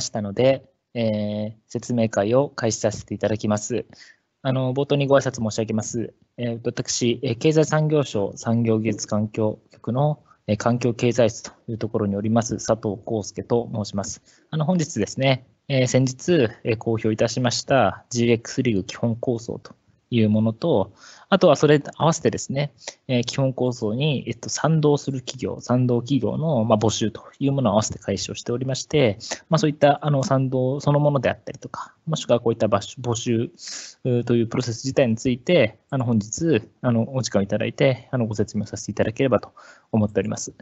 ましたので、えー、説明会を開始させていただきます。あの冒頭にご挨拶申し上げます。えー、私、経済産業省産業技術環境局の環境経済室というところにおります佐藤康介と申します。あの本日ですね、えー、先日公表いたしました GX リーグ基本構想というものと、あとはそれと合わせてですね、え基本構想に、えっと、賛同する企業、賛同企業の、ま募集というものを合わせて開始をしておりまして、まあ、そういったあの賛同そのものであったりとか、もしくはこういった募集というプロセス自体について、あの本日あのお時間をいただいてあのご説明させていただければと思っております。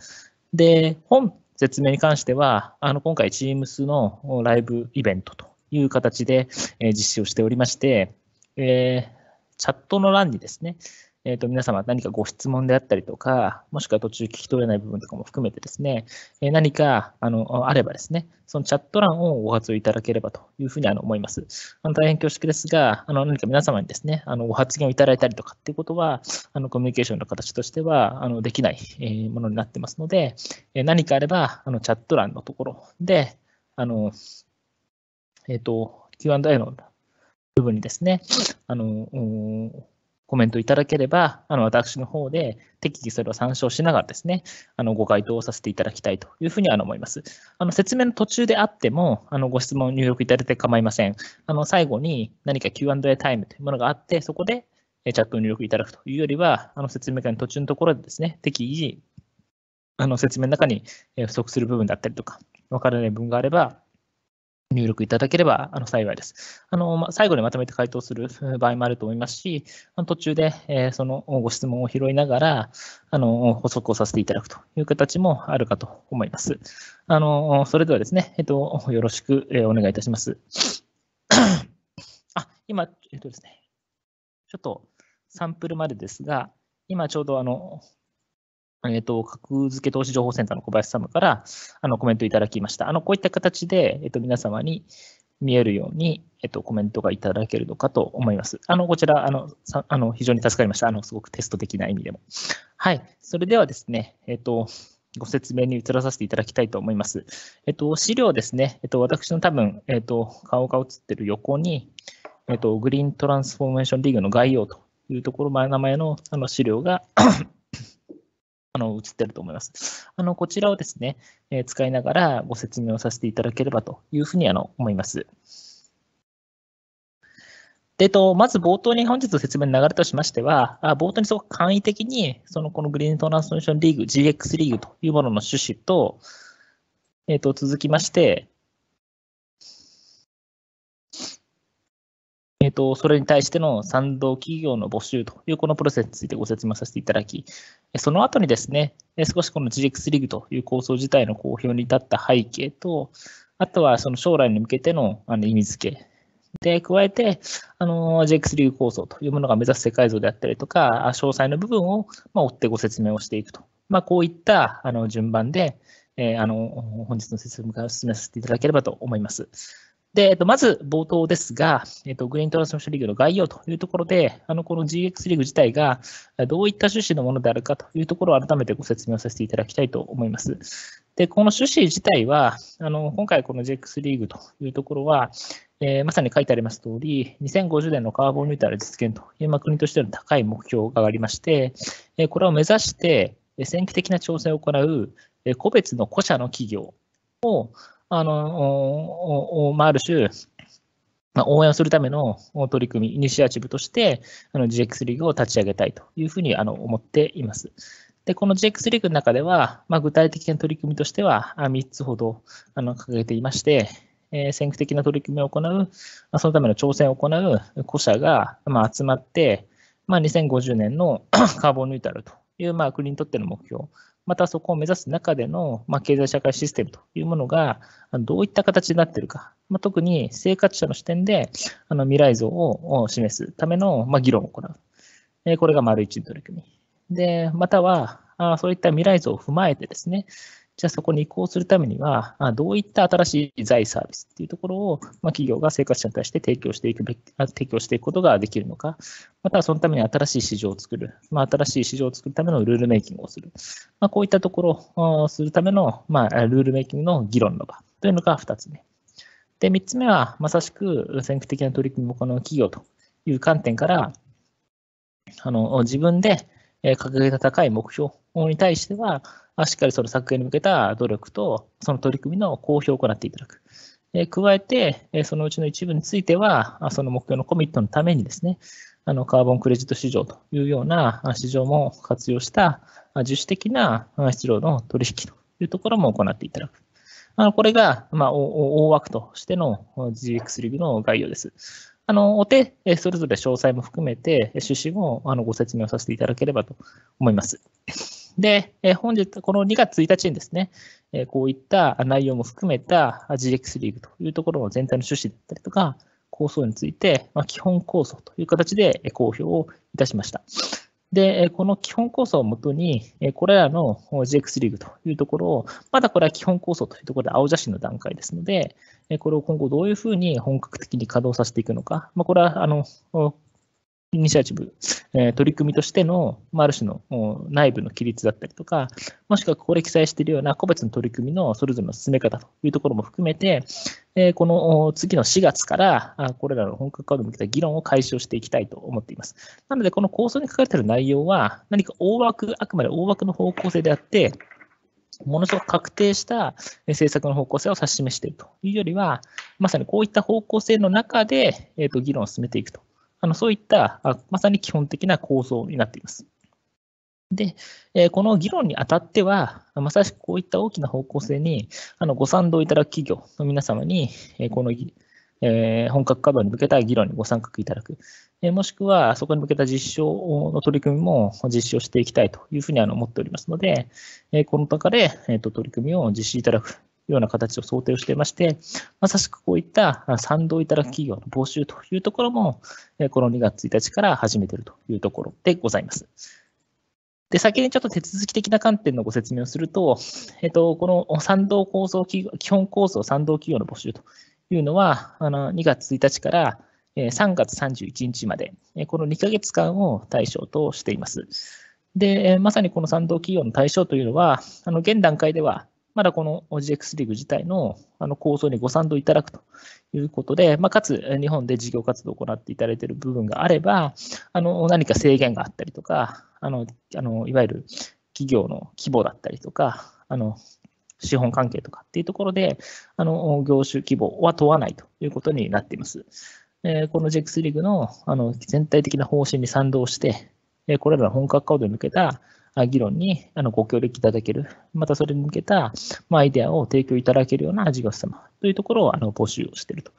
で、本説明に関しては、あの今回 Teams のライブイベントという形で実施をしておりまして、えー、チャットの欄にですね、えー、と皆様何かご質問であったりとか、もしくは途中聞き取れない部分とかも含めてですね、え何かあのあればですね、そのチャット欄をご発言いただければというふうにあの思います。あの大変恐縮ですが、あの何か皆様にですね、あのご発言をいただいたりとかっていうことは、あのコミュニケーションの形としてはあのできないものになってますので、何かあればあのチャット欄のところで、あのえっ、ー、と Q&A の部分にですね、あの、コメントいただければ、あの私の方で適宜それを参照しながらですね、あのご回答をさせていただきたいというふうには思います。あの説明の途中であっても、あのご質問を入力いただいて構いません。あの最後に何か Q&A タイムというものがあって、そこでチャットを入力いただくというよりは、あの説明会の途中のところでですね、適宜あの説明の中に不足する部分だったりとか、分からない部分があれば、入力いただければあの幸いです。あのまあ、最後にまとめて回答する場合もあると思いますし、あの途中で、えー、そのご質問を拾いながらあの補足をさせていただくという形もあるかと思います。あのそれではですね、えっと、よろしくお願いいたします。あ今、えっとですね、ちょっとサンプルまでですが、今ちょうどあのえっ、ー、と、格付け投資情報センターの小林様から、あの、コメントいただきました。あの、こういった形で、えっ、ー、と、皆様に見えるように、えっ、ー、と、コメントがいただけるのかと思います。あの、こちら、あの、さあの非常に助かりました。あの、すごくテスト的な意味でも。はい。それではですね、えっと、ご説明に移らさせていただきたいと思います。えっと、資料ですね、えっと、私の多分、えっと、顔が映ってる横に、えっと、グリーントランスフォーメーションリーグの概要というところ、前名前のあの資料がの映ってると思います。あのこちらをですね、え使いながらご説明をさせていただければというふうにあの思います。で、と、まず冒頭に本日の説明の流れとしましては、冒頭にすごく簡易的に、そのこのグリーントランスミッションリーグ、GX リーグというものの趣旨と、えっ、ー、と、続きまして、えーと、それに対しての賛同企業の募集というこのプロセスについてご説明させていただき、その後にですね、少しこの GX リーグという構想自体の公表に至った背景と、あとはその将来に向けての意味付けで、加えて、あの、x リーグ構想というものが目指す世界像であったりとか、詳細の部分を、ま追ってご説明をしていくと。まあ、こういった、あの、順番で、えー、あの、本日の説明を進めさせていただければと思います。で、えっと、まず冒頭ですが、えっと、グリーントランスミッションリーグの概要というところで、あの、この GX リーグ自体がどういった趣旨のものであるかというところを改めてご説明をさせていただきたいと思います。で、この趣旨自体は、あの、今回この GX リーグというところは、えー、まさに書いてあります通り、2050年のカーボンニュートラル実現という、まあ、国としての高い目標がありまして、えー、これを目指して、先期的な挑戦を行う、個別の個社の企業を、あの、まあ、ある種、まあ、応援をするための取り組み、イニシアチブとして、GX リーグを立ち上げたいというふうにあの思っています。で、この GX リーグの中では、まあ、具体的な取り組みとしては、3つほどあの掲げていまして、えー、先駆的な取り組みを行う、まあ、そのための挑戦を行う個社が、まあ、集まって、まあ、2050年の カーボンニュートラルという、まあ、国にとっての目標またそこを目指す中での、まあ、経済社会システムというものが、どういった形になっているか、まあ、特に生活者の視点であの未来像を示すための、まあ、議論を行う。えこれが丸一の取り組み。で、または、あそういった未来像を踏まえてですね、じゃあそこに移行するためには、どういった新しい財サービスっていうところを、まあ、企業が生活者に対して提供していくべき、提供していくことができるのか、またはそのために新しい市場を作る、まあ、新しい市場を作るためのルールメイキングをする、まあ、こういったところをするための、まあ、ルールメイキングの議論の場というのが2つ目。で、3つ目は、まさしく先駆的な取り組みを行う企業という観点から、あの自分で掲げた高い目標に対しては、しっかりその削減に向けた努力と、その取り組みの公表を行っていただく。え加えて、えそのうちの一部については、その目標のコミットのためにですね、あのカーボンクレジット市場というような市場も活用した自主的な質量の取引というところも行っていただく。あのこれが、まあ、大枠としての GX リーグの概要です。あの、お手、それぞれ詳細も含めて、趣旨もあのご説明をさせていただければと思います。で、え本日、この2月1日にですね、えこういった内容も含めた GX リーグというところの全体の趣旨だったりとか、構想について、ま基本構想という形で公表をいたしました。で、この基本構想をもとに、これらの GX リーグというところを、まだこれは基本構想というところで青写真の段階ですので、これを今後どういうふうに本格的に稼働させていくのか、まあ、これはあのイニシアチブ、取り組みとしての、あ、る種の内部の規律だったりとか、もしくはここで記載しているような個別の取り組みのそれぞれの進め方というところも含めて、この次の4月から、これらの本格化に向けた議論を解消していきたいと思っています。なので、この構想に書かれている内容は、何か大枠、あくまで大枠の方向性であって、ものすごく確定した政策の方向性を指し示しているというよりは、まさにこういった方向性の中で、議論を進めていくとあのそういったあまさに基本的な構造になっています。で、えこの議論にあたっては、まさしくこういった大きな方向性にあのご賛同いただく企業の皆様に、えこの、え本格稼働に向けた議論にご参画いただく、えもしくはそこに向けた実証の取り組みも実施をしていきたいというふうにあの思っておりますので、えこの中で、えー、と取り組みを実施いただくような形を想定をしていまして、まさしくこういった賛同いただく企業の募集というところも、この2月1日から始めているというところでございます。で、先にちょっと手続き的な観点のご説明をすると、えっと、この賛同構想基本構想賛同企業の募集というのは、あの2月1日から3月31日まで、この2ヶ月間を対象としています。で、まさにこの賛同企業の対象というのは、あの現段階ではまだこの GX リーグ自体のあの構想にご賛同いただくということで、まあ、かつ日本で事業活動を行っていただいている部分があれば、あの何か制限があったりとか、あのあのいわゆる企業の規模だったりとか、あの資本関係とかっていうところで、あの業種規模は問わないということになっています。えこの JX リーグのあの全体的な方針に賛同して、えこれらの本格化を向けた議論にあのご協力いただける、またそれに向けた、まアイデアを提供いただけるような事業者様というところをあの募集をしていると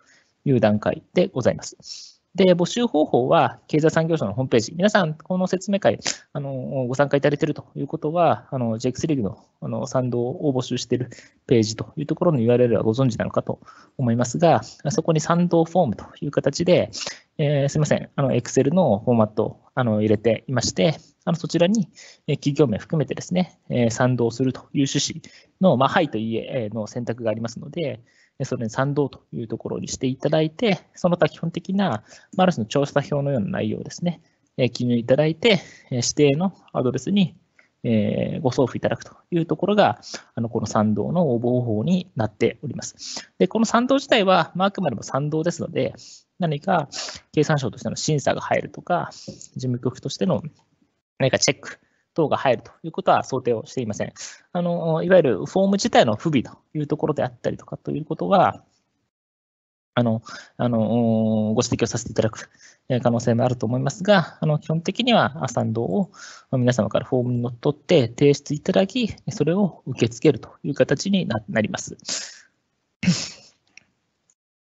いう段階でございます。で、募集方法は、経済産業省のホームページ。皆さん、この説明会、あのご参加いただいているということは、あの JX リーグのあの賛同を募集しているページというところの URL はご存知なのかと思いますが、そこに賛同フォームという形で、えー、すみません、あの、セルのフォーマットをあの入れていまして、あのそちらに、え企業名含めてですね、え賛同するという趣旨の、まあ、はいといえの選択がありますので、それに賛同というところにしていただいて、その他基本的な、まあ、る種の調査表のような内容をですね、え記入いただいて、指定のアドレスにえご送付いただくというところが、あのこの賛同の応募方法になっております。で、この賛同自体は、まあ、あくまでも賛同ですので、何か経産省としての審査が入るとか、事務局としての何かチェック等が入るということは想定をしていません。あのいわゆるフォーム自体の不備というところであったりとかということは、あのあのご指摘をさせていただく可能性もあると思いますが、あの基本的には賛同を皆様からフォームにのっとって提出いただき、それを受け付けるという形になります。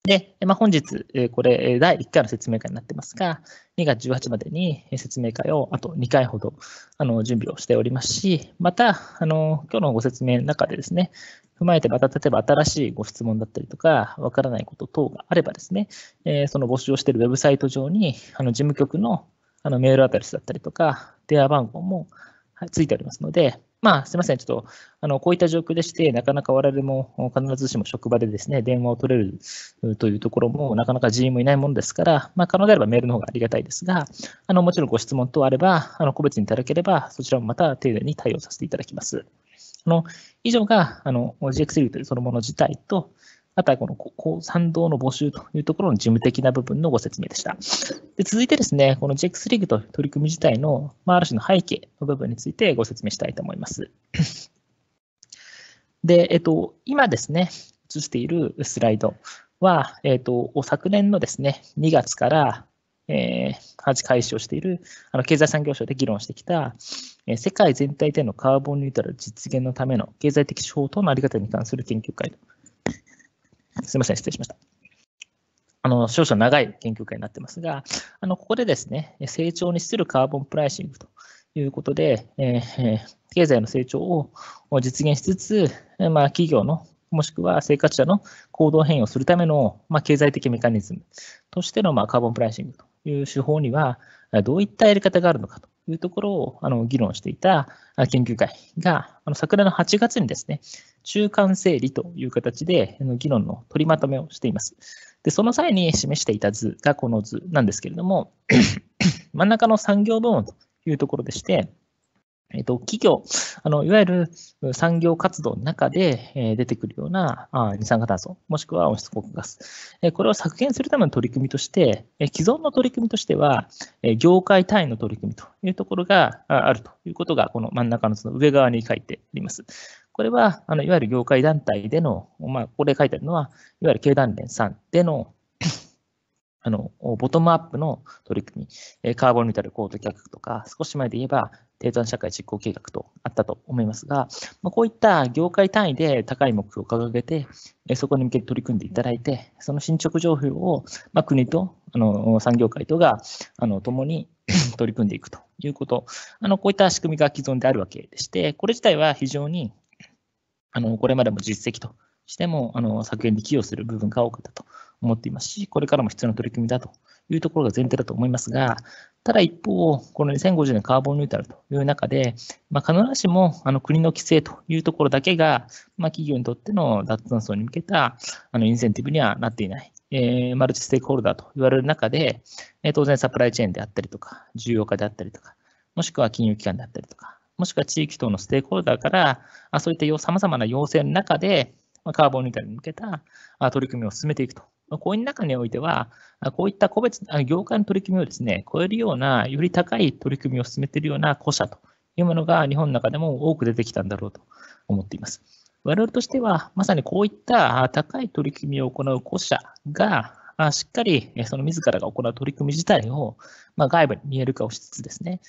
で、まあ、本日、これ、第1回の説明会になってますが、2月18までに説明会をあと2回ほどあの準備をしておりますし、また、あの今日のご説明の中でですね、踏まえて、また例えば新しいご質問だったりとか、わからないこと等があればですね、えその募集をしているウェブサイト上に、あの事務局のあのメールアドレスだったりとか、電話番号もついておりますので、まあ、すみません、ちょっとあのこういった状況でして、なかなか我々も必ずしも職場でですね電話を取れるというところも、なかなか GM もいないものですから、まあ、可能であればメールの方がありがたいですが、あのもちろんご質問等あれば、あの個別にいただければ、そちらもまた丁寧に対応させていただきます。あの以上があの GX リーグというそのもの自体と、あとはこのこ賛同の募集というところの事務的な部分のご説明でした。で続いてですね、この GX リーグと取り組み自体の、まあ、ある種の背景の部分についてご説明したいと思います。で、えっと、今ですね、映しているスライドは、えっと、昨年のですね、2月から、えー、開始をしているあの経済産業省で議論してきた、えー、世界全体でのカーボンニュートラル実現のための経済的手法等のあり方に関する研究会すみません、失礼しました。あの少々長い研究会になってますが、あのここでですね、成長に資するカーボンプライシングということで、えー、経済の成長を実現しつつ、まあ、企業のもしくは生活者の行動変容するための、まあ、経済的メカニズムとしての、まあ、カーボンプライシングという手法には、どういったやり方があるのかというところをあの議論していた研究会が、あの昨年の8月にですね、中間整理という形で議論の取りまとめをしています。で、その際に示していた図がこの図なんですけれども、真ん中の産業部門というところでして、えっと、企業、あのいわゆる産業活動の中で、え出てくるようなあ二酸化炭素、もしくは温室効果ガス、えこれを削減するための取り組みとして、え既存の取り組みとしては、え業界単位の取り組みというところがあるということが、この真ん中のその上側に書いてあります。これは、あのいわゆる業界団体での、まあ、ここで書いてあるのは、いわゆる経団連さんでの あのボトムアップの取り組み、カーボンニュートラル画とか、少し前で言えば、低端社会実行計画とあったと思いますが、まあ、こういった業界単位で高い目標を掲げて、そこに向けて取り組んでいただいて、その進捗状況を、まあ、国とあの産業界とがあの共に 取り組んでいくということ、あのこういった仕組みが既存であるわけでして、これ自体は非常にあの、これまでも実績としても、あの、削減に寄与する部分が多かったと思っていますし、これからも必要な取り組みだというところが前提だと思いますが、ただ一方、この2050年カーボンニュータルという中で、まあ、必ずしもあの国の規制というところだけが、まあ、企業にとっての脱炭素に向けたあのインセンティブにはなっていない。えー、マルチステークホルダーと言われる中で、えー、当然サプライチェーンであったりとか、重要化であったりとか、もしくは金融機関であったりとか、もしくは地域等のステークホルダーから、あそういったさまざまな要請の中で、カーボンニュートラルに向けた取り組みを進めていくと。こういう中においては、こういった個別、業界の取り組みをですね、超えるような、より高い取り組みを進めているような個社というものが日本の中でも多く出てきたんだろうと思っています。我々としては、まさにこういった高い取り組みを行う個社が、しっかりその自らが行う取り組み自体を、ま外部に見える化をしつつですね、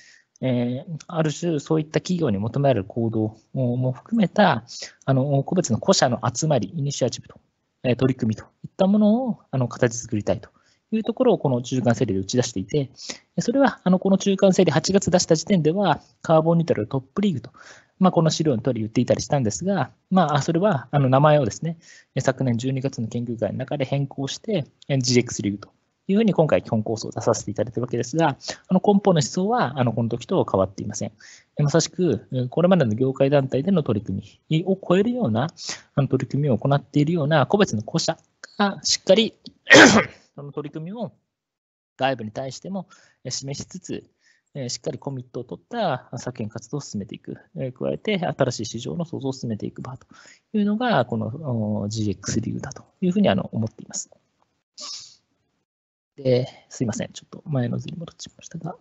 えー、ある種、そういった企業に求められる行動も含めた、あの個別の個社の集まり、イニシアチブと、えー、取り組みといったものをあの形作りたいというところを、この中間整理で打ち出していて、それはあのこの中間整理、8月出した時点では、カーボンニュートラルトップリーグと、まあ、この資料の通り言っていたりしたんですが、まあ、それはあの名前をですね、昨年12月の研究会の中で変更して、GX リーグと。いうふうに今回基本構想を出させていただいてるわけですが、あの根本の思想はあのこの時と変わっていません。まさしく、これまでの業界団体での取り組みを超えるようなあの取り組みを行っているような個別の個社がしっかり その取り組みを外部に対しても示しつつ、しっかりコミットを取った削減活動を進めていく、加えて新しい市場の創造を進めていく場というのが、この GX 理由だというふうにあの思っています。ですいません、ちょっと前の図に戻っちゃいましたが。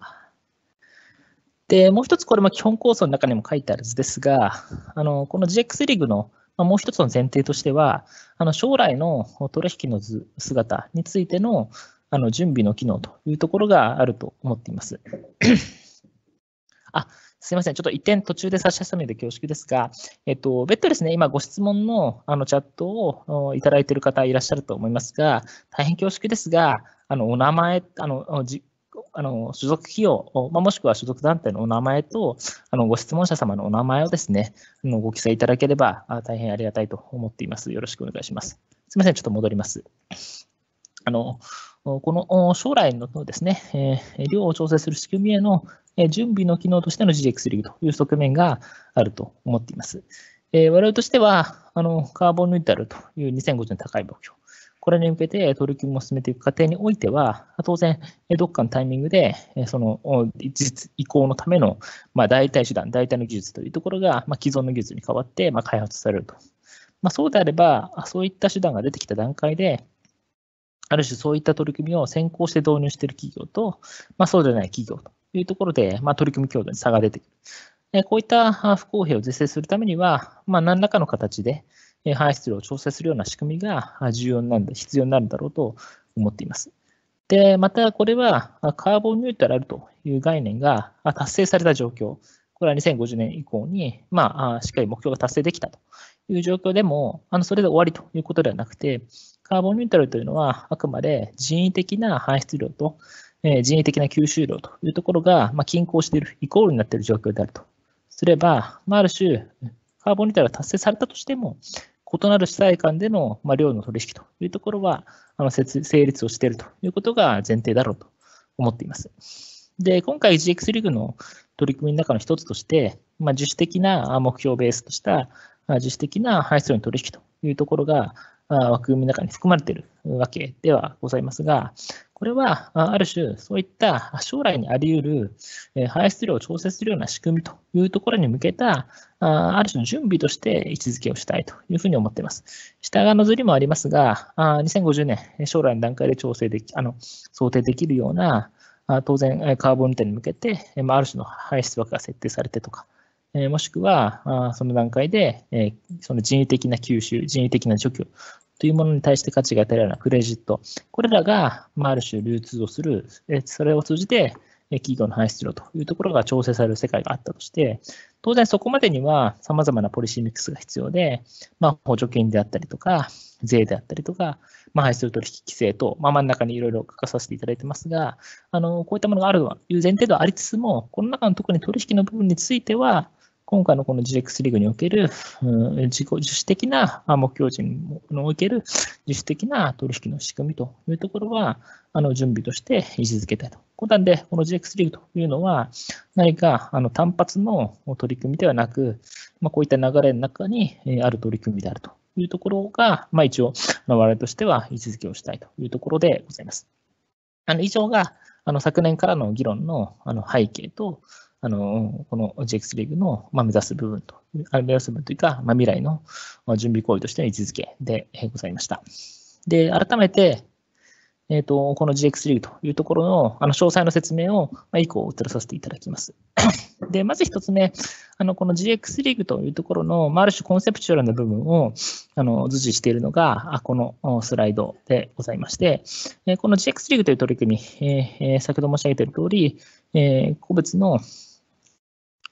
で、もう一つ、これも基本構想の中にも書いてある図ですが、あのこの GX リグのもう一つの前提としては、あの将来の取引の図姿についてのあの準備の機能というところがあると思っています。あ、すいません。ちょっと一点途中で差し挟むので恐縮ですが、えっと、別途ですね、今ご質問のあのチャットをいただいている方いらっしゃると思いますが、大変恐縮ですが、あの、お名前、あの、じあの所属費用、まあ、もしくは所属団体のお名前と、あのご質問者様のお名前をですね、あのご記載いただければ大変ありがたいと思っています。よろしくお願いします。すみません、ちょっと戻ります。あのこの将来のですね、量を調整する仕組みへの準備の機能としての GX3 という側面があると思っています。え我々としては、あの、カーボンニュートラルという2050の高い目標。これに向けて取り組みを進めていく過程においては、当然、どっかのタイミングで、その実移行のための、ま代替手段、代替の技術というところが、ま既存の技術に代わって、ま開発されると。まあ、そうであれば、そういった手段が出てきた段階で、ある種そういった取り組みを先行して導入している企業と、まあ、そうでない企業というところで、まあ、取り組み強度に差が出てくる。こういった不公平を是正するためには、まあ、何らかの形で排出量を調整するような仕組みが重要なん必要になるんだろうと思っています。で、またこれはカーボンニュートラルという概念が達成された状況、これは2050年以降に、まあ、しっかり目標が達成できたという状況でも、あのそれで終わりということではなくて、カーボンニュートラルというのは、あくまで人為的な排出量とえ人為的な吸収量というところが、ま均衡している、イコールになっている状況であるとすれば、まあ、る種、カーボンニタールが達成されたとしても、異なる主体間での、ま量の取引というところは、あの成立をしているということが前提だろうと思っています。で、今回 GX リーグの取り組みの中の一つとして、まあ、自主的な目標をベースとした、あ、自主的な排出量の取引というところが、枠組みの中に含まれているわけではございますが、これは、ある種、そういった将来にあり得る排出量を調整するような仕組みというところに向けた、ある種の準備として位置づけをしたいというふうに思っています。下側の図にもありますが、2050年、将来の段階で調整でき、あの、想定できるような、当然、カーボン転に向けて、ある種の排出枠が設定されてとか、もしくは、その段階で、その人為的な吸収、人為的な除去というものに対して価値が与えられるようなクレジット、これらが、まあ、る種流通をする、それを通じて企業の排出量というところが調整される世界があったとして、当然そこまでには様々なポリシーミックスが必要で、まあ、補助金であったりとか、税であったりとか、まあ、排出取引規制と、まあ、真ん中にいろいろ書かさせていただいてますが、あのこういったものがあるという前提ではありつつも、この中の特に取引の部分については、今回のこの GX リーグにおける、うん、自己自主的な目標値における自主的な取引の仕組みというところは、あの準備として位置づけたいと。ことなんで、この GX リーグというのは、何かあの単発の取り組みではなく、まあ、こういった流れの中にある取り組みであるというところが、まあ、一応、我々としては位置づけをしたいというところでございます。あの以上があの昨年からの議論のあの背景と、あの、この GX リーグの、まあ、目指す部分と、目指す部分というか、まあ、未来の準備行為としての位置づけでございました。で、改めて、えっ、ー、と、この GX リーグというところの、あの、詳細の説明を、まあ、以降、移らさせていただきます。で、まず一つ目、あの、この GX リーグというところの、まあ、ある種コンセプチュアルな部分を、あの、図示しているのが、あこのスライドでございまして、えこの GX リーグという取り組み、えー、先ほど申し上げている通り、え個別の、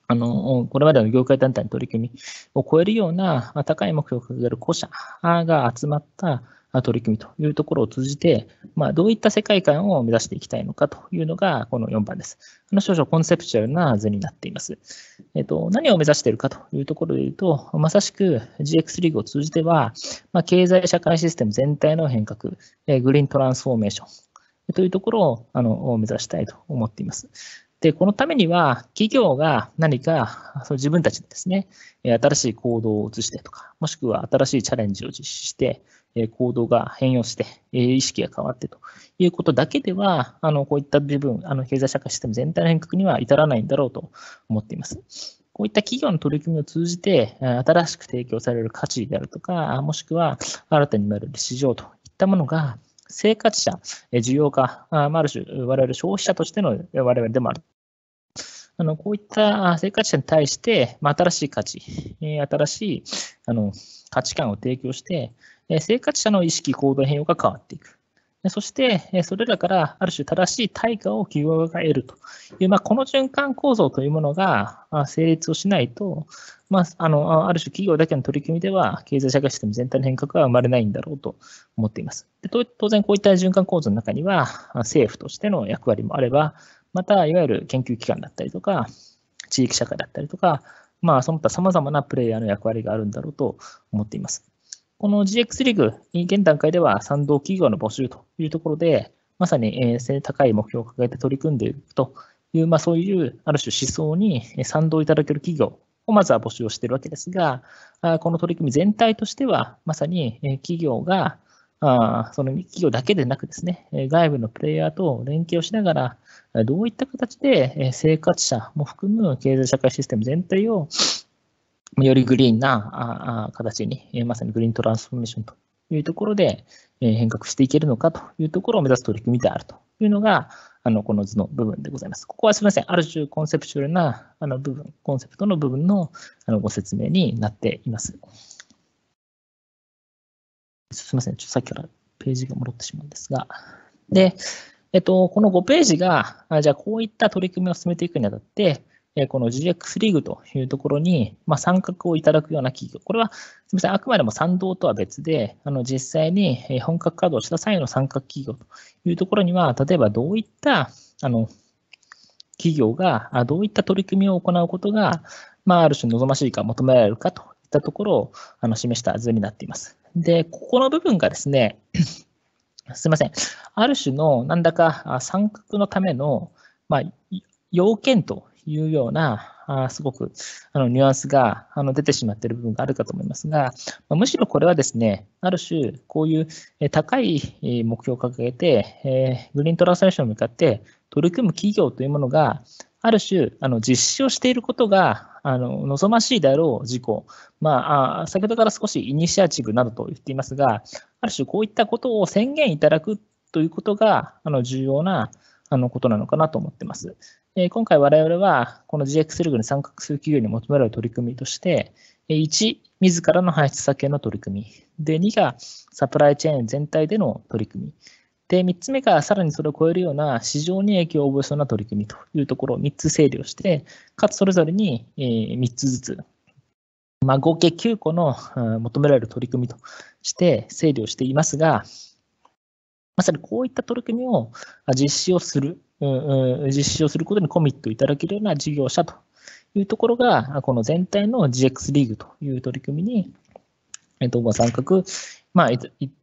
あの、これまでの業界団体の取り組みを超えるような高い目標を掲げる個社が集まった取り組みというところを通じて、まあ、どういった世界観を目指していきたいのかというのが、この4番です。あの少々コンセプチュアルな図になっています。えっと、何を目指しているかというところで言うと、まさしく GX リーグを通じては、まあ、経済社会システム全体の変革、グリーントランスフォーメーションというところをあの目指したいと思っています。で、このためには、企業が何か、その自分たちでですね、新しい行動を移してとか、もしくは新しいチャレンジを実施して、行動が変容して、意識が変わってということだけでは、あのこういった部分、あの経済社会システム全体の変革には至らないんだろうと思っています。こういった企業の取り組みを通じて、新しく提供される価値であるとか、もしくは新たに生まれる市場といったものが、生活者、需要家、ある種、我々消費者としての我々でもある。あのこういった生活者に対して、新しい価値、新しいあの価値観を提供して、生活者の意識、行動変容が変わっていく。そして、それらからある種正しい対価を企業が得るという、まあ、この循環構造というものが成立をしないと、まあ、あのある種企業だけの取り組みでは経済社会システム全体の変革は生まれないんだろうと思っています。で当然、こういった循環構造の中には政府としての役割もあれば、またいわゆる研究機関だったりとか、地域社会だったりとか、まあ、その他様々なプレイヤーの役割があるんだろうと思っています。この GX リーグ、現段階では賛同企業の募集というところで、まさに、え高い目標を掲げて取り組んでいくという、まあ、そういうある種思想に賛同いただける企業をまずは募集をしているわけですが、この取り組み全体としては、まさに企業が、あその企業だけでなくですね、外部のプレイヤーと連携をしながら、どういった形で生活者も含む経済社会システム全体をよりグリーンな形に、まさにグリーントランスフォーメーションというところで変革していけるのかというところを目指す取り組みであるというのが、あのこの図の部分でございます。ここはすみません、ある種コンセプチュアルなあの部分、コンセプトの部分のあのご説明になっています。すみません、ちょっとさっきからページが戻ってしまうんですが。で、えっと、この5ページが、じゃあこういった取り組みを進めていくにあたって、この GX リーグというところに、まあ、参画をいただくような企業、これはすみません、あくまでも賛同とは別で、あの実際に本格稼働した際の参画企業というところには、例えばどういったあの企業が、どういった取り組みを行うことが、まあ、ある種望ましいか求められるかといったところをあの示した図になっています。で、ここの部分がですね、すみません、ある種のなんだか参画のための、まあ、要件というような、あすごくあのニュアンスがあの出てしまっている部分があるかと思いますが、まむしろこれはですね、ある種、こういう高い目標を掲げて、えグリーントランスレーションに向かって取り組む企業というものが、ある種、あの実施をしていることがあの望ましいであろう事項、まあ、先ほどから少しイニシアチブなどと言っていますが、ある種、こういったことを宣言いただくということがあの重要なあのことなのかなと思ってます。え今回我々は、この GX ルールに参画する企業に求められる取り組みとして、1、自らの排出削減の取り組み。で、2がサプライチェーン全体での取り組み。で、3つ目がさらにそれを超えるような市場に影響を及ぼすような取り組みというところを3つ整理をして、かつそれぞれに3つずつ、まあ、合計9個の求められる取り組みとして整理をしていますが、まさにこういった取り組みを実施をするうんうん、実施をすることにコミットいただけるような事業者というところが、この全体の GX リーグという取り組みに、えっと、ご参画、まあ、い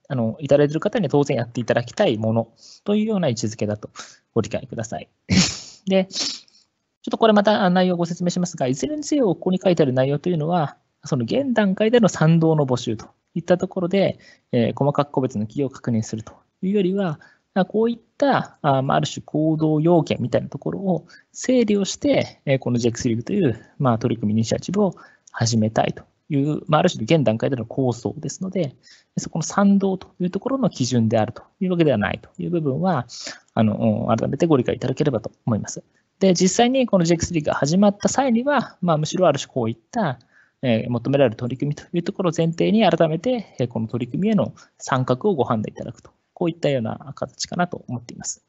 あのいただいている方には当然やっていただきたいものというような位置づけだとご理解ください。で、ちょっとこれまた内容をご説明しますが、いずれにせよ、ここに書いてある内容というのは、その現段階での賛同の募集といったところで、えー、細かく個別の企業を確認するというよりは、こういったある種行動要件みたいなところを整理をして、この JX リー g という、まあ、取り組みイニシアチブを始めたいという、まあ、ある種現段階での構想ですので、そこの賛同というところの基準であるというわけではないという部分は、あの改めてご理解いただければと思います。で、実際にこの JX リー g が始まった際には、まあ、むしろある種こういったえ求められる取り組みというところを前提に改めて、えこの取り組みへの参画をご判断いただくとこういったような形かなと思っています。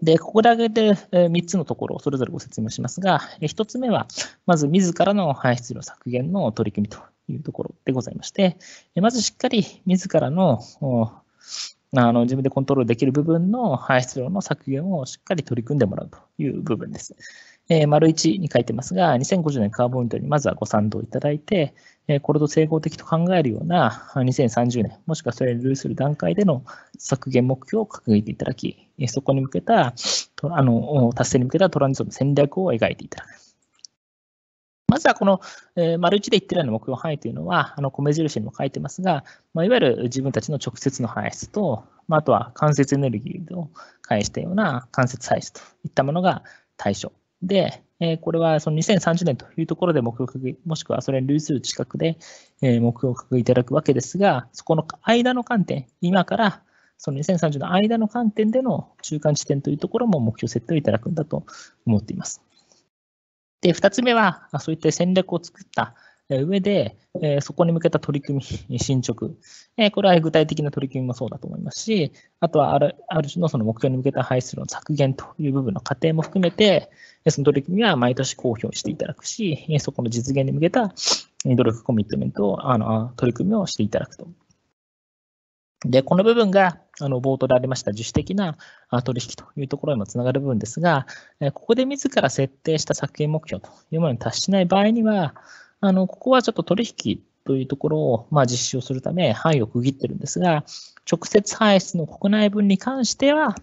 で、ここで挙げて3つのところをそれぞれご説明しますが、1つ目は、まず自らの排出量削減の取り組みというところでございまして、まずしっかり自らのあの自分でコントロールできる部分の排出量の削減をしっかり取り組んでもらうという部分です。えー、丸1に書いてますが、2050年カーボンニュートにまずはご賛同いただいて、えー、これと整合的と考えるような2030年、もしくはそれに類する段階での削減目標を掲げていただき、そこに向けた、あの達成に向けたトランジションの戦略を描いていただく。まずはこの、えー、丸1で言ってるような目標範囲というのは、あの米印にも書いてますが、まあ、いわゆる自分たちの直接の排出と、まあ、あとは間接エネルギーを介したような間接排出といったものが対象。で、えこれはその2030年というところで目標を掲げ、もしくはそれに類する近くで、え目標を掲げいただくわけですが、そこの間の観点、今からその2030の間の観点での中間地点というところも目標設定をいただくんだと思っています。で、2つ目は、そういった戦略を作った上で、えそこに向けた取り組み、進捗、えこれは具体的な取り組みもそうだと思いますし、あとはあるある種のその目標に向けた排出量の削減という部分の過程も含めて、その取り組みは毎年公表していただくし、そこの実現に向けた努力コミットメントを、あの取り組みをしていただくと。で、この部分が、あの、冒頭でありました自主的な取引というところにもつながる部分ですが、ここで自ら設定した削減目標というものに達しない場合には、あの、ここはちょっと取引というところを、まあ、実施をするため範囲を区切ってるんですが、直接排出の国内分に関しては、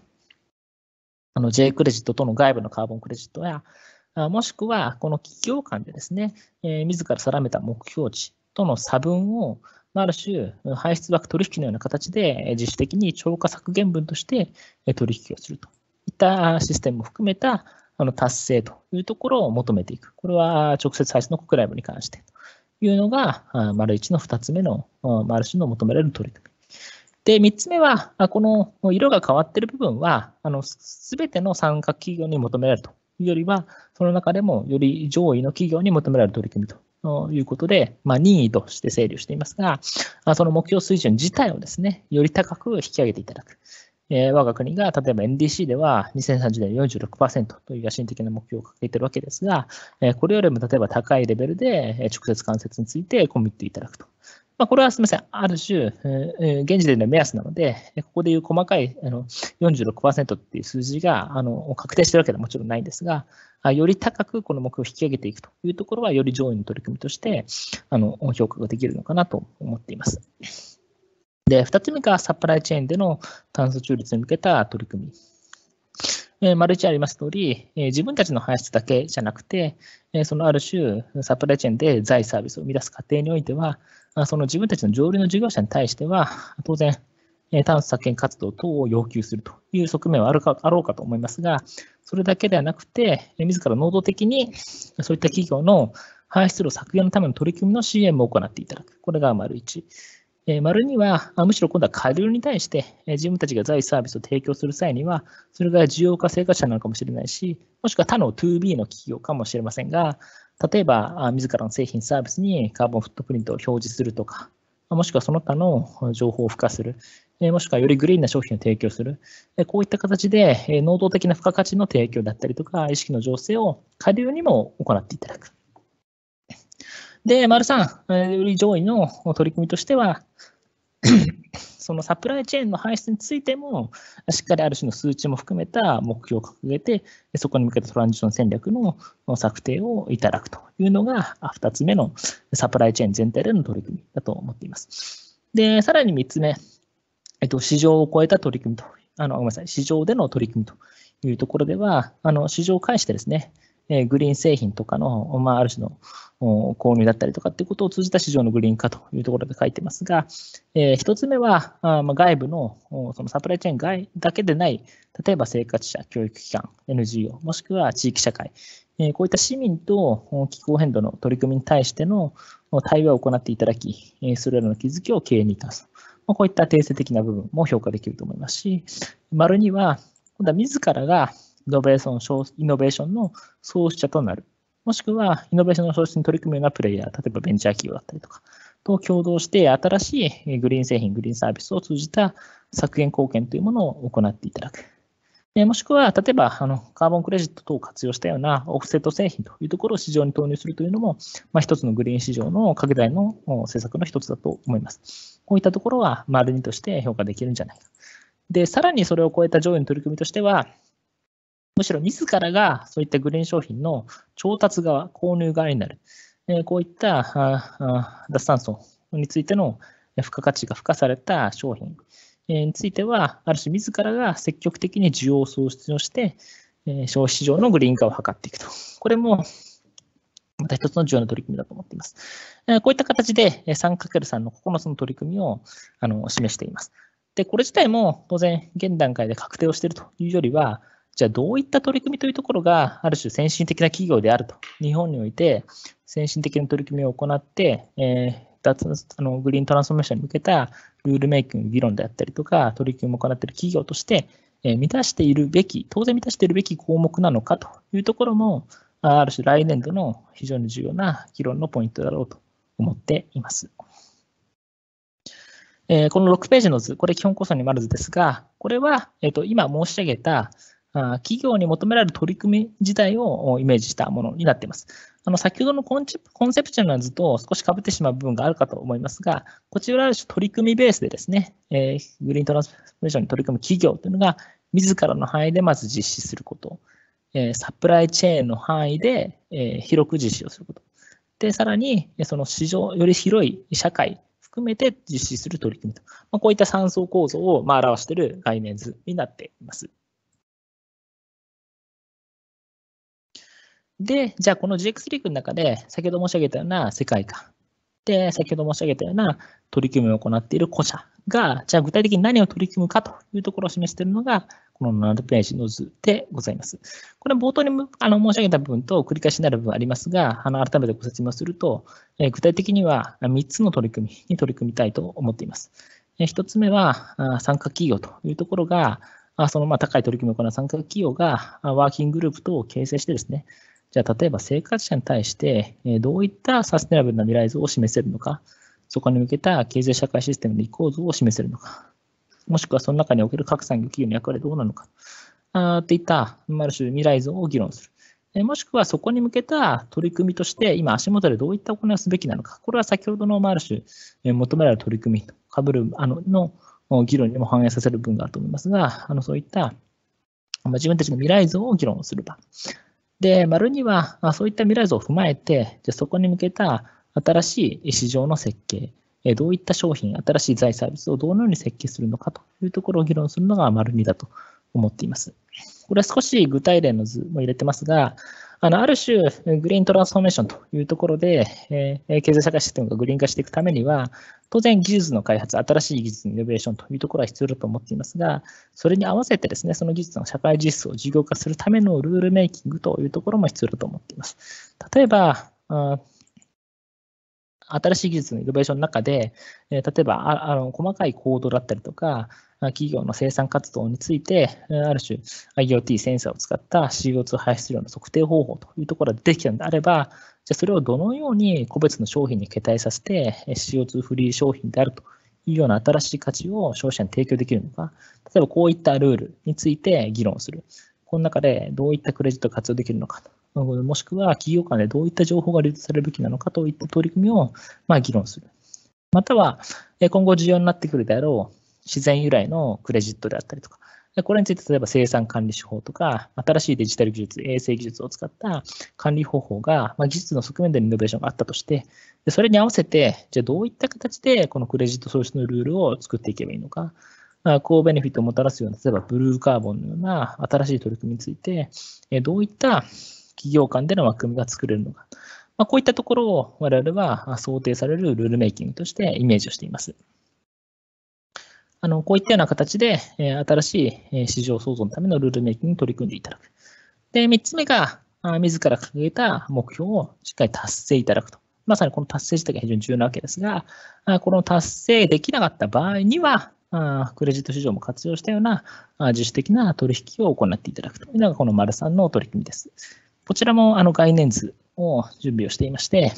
あの J クレジットとの外部のカーボンクレジットや、もしくはこの企業間でですね、えー、自ら定めた目標値との差分を、ある種、排出枠取引のような形で自主的に超過削減分として取引をするといったシステムも含めたあの達成というところを求めていく。これは直接配信のクライムに関してというのが、丸1の2つ目の、丸1の求められる取り組み。で、3つ目は、この色が変わっている部分は、すべての参加企業に求められるというよりは、その中でもより上位の企業に求められる取り組みとということで、まあ、任意として整理をしていますが、その目標水準自体をですね、より高く引き上げていただく。えー、我が国が例えば NDC では2030年46%という野心的な目標を掲げているわけですが、えー、これよりも例えば高いレベルで、え直接関節についてコミットいただくと。まあ、これはすみません、ある種、えー、現時点での目安なので、ここでいう細かいあの46%っていう数字があの確定しているわけではもちろんないんですが、より高くこの目標を引き上げていくというところは、より上位の取り組みとしてあの評価ができるのかなと思っています。で、2つ目がサプライチェーンでの炭素中立に向けた取り組み。えー、丸1あります通り、えー、自分たちの排出だけじゃなくて、えー、そのある種、サプライチェーンで財サービスを生み出す過程においては、あその自分たちの上流の事業者に対しては、当然、えー、炭素削減活動等を要求するという側面はあるかあろうかと思いますが、それだけではなくて、えー、自ら能動的にそういった企業の排出量削減のための取り組みの支援も行っていただく。これが丸1。えー、丸には、むしろ今度は下流に対して、えー、自分たちが財サービスを提供する際には、それが需要化生活者なのかもしれないし、もしくは他の 2B の企業かもしれませんが、例えば、自らの製品サービスにカーボンフットプリントを表示するとか、もしくはその他の情報を付加する、もしくはよりグリーンな商品を提供する、こういった形で能動的な付加価値の提供だったりとか、意識の醸成を下流にも行っていただく。で、丸さん、より上位の取り組みとしては、そのサプライチェーンの排出についても、しっかりある種の数値も含めた目標を掲げて、そこに向けたトランジション戦略の策定をいただくというのが、2つ目のサプライチェーン全体での取り組みだと思っています。で、さらに3つ目、えっと、市場を超えた取り組みと、あのごめんなさい、市場での取り組みというところでは、あの市場を介してですね、えグリーン製品とかの、まあ、ある種の購入だったりとかっていうことを通じた市場のグリーン化というところで書いてますが、え1つ目は、あま外部のそのサプライチェーン外だけでない、例えば生活者、教育機関、NGO、もしくは地域社会、えこういった市民と気候変動の取り組みに対しての対話を行っていただき、それらの気づきを経営に生かす。こういった定性的な部分も評価できると思いますし、丸には、今度は自らがイノベーションイノベーションの創始者となる。もしくは、イノベーションの創出に取り組むようなプレイヤー、例えばベンチャー企業だったりとか、と共同して、新しいグリーン製品、グリーンサービスを通じた削減貢献というものを行っていただく。もしくは、例えばあのカーボンクレジット等を活用したようなオフセット製品というところを市場に投入するというのも、まあ、一つのグリーン市場の拡大の政策の一つだと思います。こういったところは、丸2として評価できるんじゃないか。で、さらにそれを超えた上位の取り組みとしては、むしろ自らがそういったグリーン商品の調達側、購入側になる。えこういった脱炭素についての付加価値が付加された商品については、ある種自らが積極的に需要創出をして、消費市場のグリーン化を図っていくと。これもまた一つの重要な取り組みだと思っています。こういった形で 3×3 の9つの取り組みをあの示しています。で、これ自体も当然現段階で確定をしているというよりは、じゃあどういった取り組みというところが、ある種先進的な企業であると、日本において先進的な取り組みを行って、えー脱あのグリーントランスフォーメーションに向けたルールメイキング議論であったりとか、取り組みを行っている企業として、えー、満たしているべき、当然満たしているべき項目なのかというところも、ある種来年度の非常に重要な議論のポイントだろうと思っています。えー、この6ページの図、これ基本構想にもある図ですが、これは、えー、と今申し上げた、企業に求められる取り組み自体をイメージしたものになっています。あの先ほどのコンチコンセプチュアルな図と少しかぶってしまう部分があるかと思いますが、こちらは取り組みベースでですね、えー、グリーントランスフォーメーションに取り組む企業というのが、自らの範囲でまず実施すること、えー、サプライチェーンの範囲で、えー、広く実施をすること、でさらにその市場、より広い社会含めて実施する取り組みと、まあ、こういった3層構造をまあ表している概念図になっています。で、じゃあこの GX リーグの中で、先ほど申し上げたような世界観、で、先ほど申し上げたような取り組みを行っている個社が、じゃあ具体的に何を取り組むかというところを示しているのが、この7ページの図でございます。これ冒頭にあの申し上げた部分と繰り返しになる部分ありますが、あの改めてご説明すると、え具体的には3つの取り組みに取り組みたいと思っています。え1つ目は、参加企業というところが、そのま高い取り組みを行う参加企業が、ワーキンググループ等を形成してですね、じゃあ例えば生活者に対して、えどういったサステナブルな未来像を示せるのか、そこに向けた経済社会システムの移行像を示せるのか、もしくはその中における各産業企業の役割どうなのか、あっといった、ある種未来像を議論する。もしくはそこに向けた取り組みとして、今、足元でどういった行いをすべきなのか、これは先ほどのある種、求められる取り組みとかぶるあのの議論にも反映させる部分があると思いますが、あのそういった自分たちの未来像を議論する場で、丸には、そういった未来像を踏まえて、じゃそこに向けた新しい市場の設計、どういった商品、新しい財サービスをどのように設計するのかというところを議論するのが丸二だと思っています。これは少し具体例の図も入れてますが、あのある種、グリーントランスフォーメーションというところで、え経済社会システムがグリーン化していくためには、当然技術の開発、新しい技術のイノベーションというところは必要だと思っていますが、それに合わせてですね、その技術の社会実装を事業化するためのルールメイキングというところも必要だと思っています。例えば、新しい技術のイノベーションの中で、え例えばああの細かい行動だったりとか、企業の生産活動について、ある種 IoT センサーを使った CO2 排出量の測定方法というところができたのであれば、じゃそれをどのように個別の商品に携帯させて CO2 フリー商品であるというような新しい価値を消費者に提供できるのか、例えばこういったルールについて議論する。この中でどういったクレジットを活用できるのかともしくは企業間でどういった情報が流通されるべきなのかといった取り組みをま議論する。または、今後重要になってくるであろう自然由来のクレジットであったりとか、これについて例えば生産管理手法とか、新しいデジタル技術、衛生技術を使った管理方法が、ま技術の側面でのイノベーションがあったとして、でそれに合わせて、じゃあどういった形でこのクレジット創出のルールを作っていけばいいのか、ま高ベネフィットをもたらすような、例えばブルーカーボンのような新しい取り組みについて、どういった企業間での枠組みが作れるのか、まあ、こういったところを我々は想定されるルールメイキングとしてイメージをしています。あのこういったような形で、新しい市場創造のためのルールメイキングに取り組んでいただく。で、3つ目が、自ら掲げた目標をしっかり達成いただくと。まさにこの達成自体が非常に重要なわけですが、この達成できなかった場合には、クレジット市場も活用したような自主的な取引を行っていただくというのがこの丸3の取り組みです。こちらもあの概念図を準備をしていまして、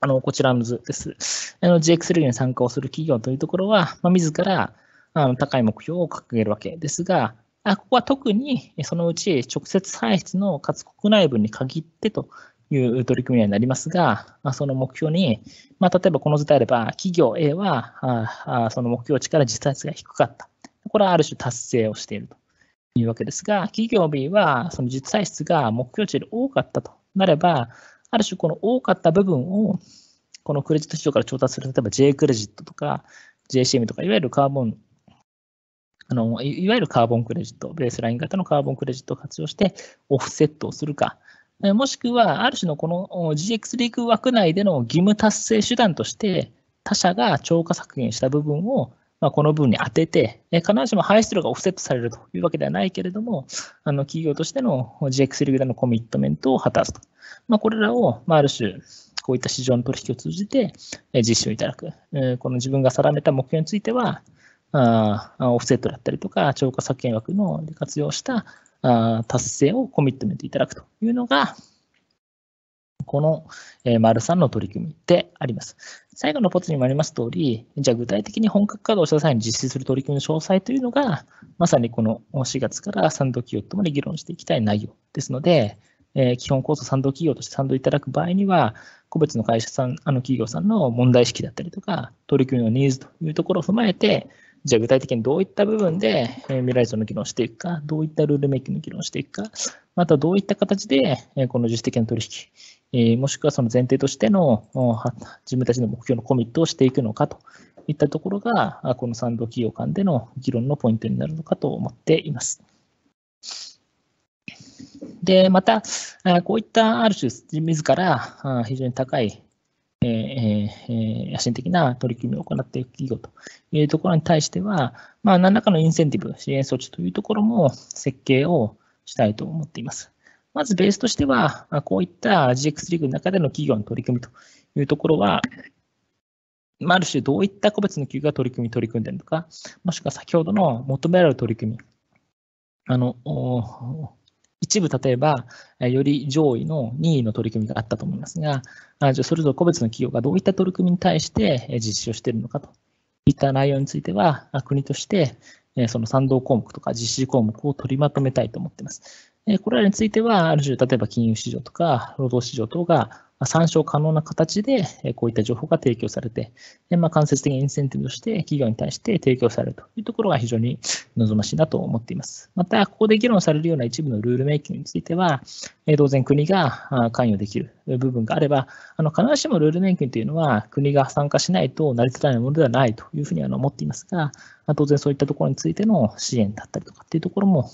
あのこちらの図です。GX l に参加をする企業というところは、まあ、自らあの高い目標を掲げるわけですが、あここは特にそのうち直接排出のかつ国内分に限ってという取り組みになりますが、まあ、その目標に、まあ、例えばこの図であれば、企業 A はああその目標値から実際値が低かった。これはある種達成をしていると。いうわけですが、企業 B はその実際質が目標値より多かったとなれば、ある種この多かった部分をこのクレジット市場から調達する、例えば J クレジットとか JCM とか、いわゆるカーボン、あのいわゆるカーボンクレジット、ベースライン型のカーボンクレジットを活用してオフセットをするか、もしくはある種のこの GX リーク枠内での義務達成手段として、他社が超過削減した部分をまあ、この分に当てて、え必ずしも排出量がオフセットされるというわけではないけれども、あの企業としての GX リグでのコミットメントを果たすと。まあ、これらを、まあ、ある種、こういった市場の取引を通じて実施をいただく。この自分が定めた目標については、あオフセットだったりとか、超過削減枠の活用したあ達成をコミットメントいただくというのが、この、えー、丸3の取り組みであります。最後のポツにもあります通り、じゃあ具体的に本格稼働した際に実施する取り組みの詳細というのが、まさにこの4月から賛同企業ともに議論していきたい内容ですので、えー、基本構想賛同企業として賛同いただく場合には、個別の会社さん、あの企業さんの問題意識だったりとか、取り組みのニーズというところを踏まえて、じゃあ具体的にどういった部分で未来像の議論をしていくか、どういったルールメイキングの議論をしていくか、またどういった形でこの自主的な取引えもしくはその前提としての自分たちの目標のコミットをしていくのかといったところが、この賛同企業間での議論のポイントになるのかと思っています。で、また、こういったある種、自ら非常に高い、え野心的な取り組みを行っていく企業というところに対しては、まあ、何らかのインセンティブ、支援措置というところも設計をしたいと思っています。まずベースとしては、こういった GX リーグの中での企業の取り組みというところは、ある種どういった個別の企業が取り組み、取り組んでいるのか、もしくは先ほどの求められる取り組み、あの、一部例えば、より上位の任意の取り組みがあったと思いますが、じゃそれぞれ個別の企業がどういった取り組みに対して実施をしているのかといった内容については、国としてその賛同項目とか実施項目を取りまとめたいと思っています。これらについては、ある種、例えば金融市場とか労働市場等が参照可能な形で、こういった情報が提供されて、まあ、間接的にインセンティブとして企業に対して提供されるというところが非常に望ましいなと思っています。また、ここで議論されるような一部のルールメイキングについては、当然国が関与できる部分があれば、あの必ずしもルールメイキングというのは国が参加しないと成り立たないものではないというふうには思っていますが、当然そういったところについての支援だったりとかっていうところも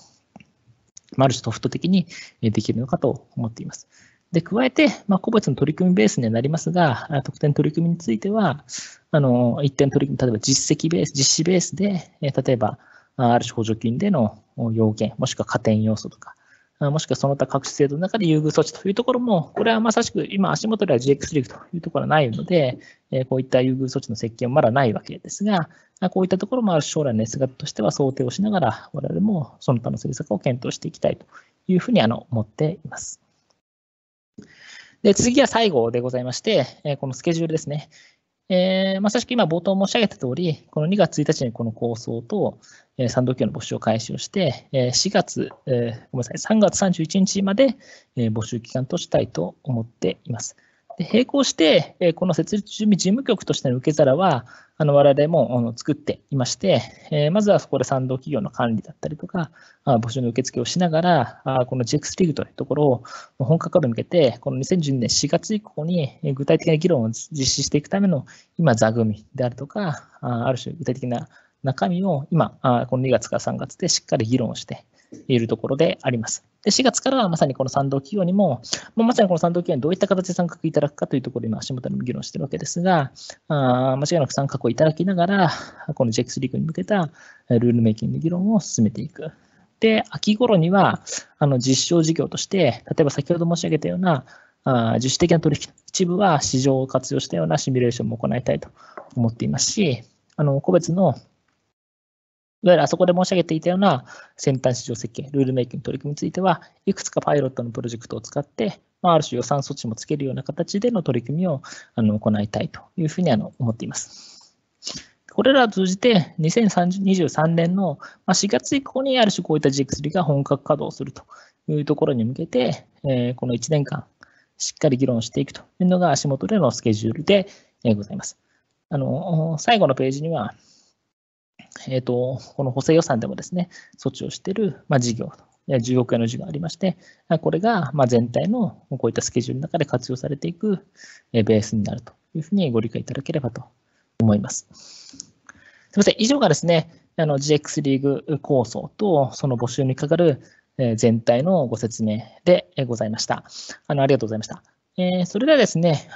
マルチソフト的にできるのかと思っています。で、加えて、まあ、個別の取り組みベースにはなりますが、特典取り組みについては、あの、一点取り組み、例えば実績ベース、実施ベースで、例えば、ある種補助金での要件、もしくは加点要素とか、もしくはその他各種制度の中で優遇措置というところも、これはまさしく今足元では GX リーグというところはないので、こういった優遇措置の設計はまだないわけですが、こういったところもある将来の姿としては想定をしながら、我々もその他の政策を検討していきたいというふうに思っています。で次は最後でございまして、このスケジュールですね。えー、まさしく今冒頭申し上げた通り、この2月1日にこの構想と、えー、賛同協の募集を開始をして、えー、4月、えー、ごめんなさい、3月31日まで、えー、募集期間としたいと思っています。並行して、えこの設立準備事務局としての受け皿は、あの我々もあの作っていまして、えまずはそこで賛同企業の管理だったりとか、あ募集の受付をしながら、あこの GX リーグというところを本格化に向けて、この2012年4月以降に具体的な議論を実施していくための、今、座組であるとか、あある種具体的な中身を今、この2月から3月でしっかり議論をして、いるところであります。で、4月からはまさにこの賛同企業にも、まあ、まさにこの賛同企業にどういった形で参画いただくかというところに今、足元でも議論しているわけですが、あ間違いなく参画をいただきながら、この JX リーグに向けたルールメイキング議論を進めていく。で、秋頃には、あの、実証事業として、例えば先ほど申し上げたような、あ自主的な取引、一部は市場を活用したようなシミュレーションも行いたいと思っていますし、あの、個別のいわゆるあそこで申し上げていたような先端市場設計、ルールメイクの取り組みについては、いくつかパイロットのプロジェクトを使って、まあ、ある種予算措置もつけるような形での取り組みをあの行いたいというふうにあの思っています。これらを通じて、2023年の4月以降にある種こういった GX3 が本格稼働するというところに向けて、えこの1年間、しっかり議論していくというのが足元でのスケジュールでございます。あの最後のページには、えっ、ー、と、この補正予算でもですね、措置をしている、まあ、事業、10億円の事業がありまして、これが、まあ、全体のこういったスケジュールの中で活用されていくベースになるというふうにご理解いただければと思います。すみません、以上がですね、あの GX リーグ構想とその募集にかかる全体のご説明でございました。あのありがとうございました。えー、それではですね、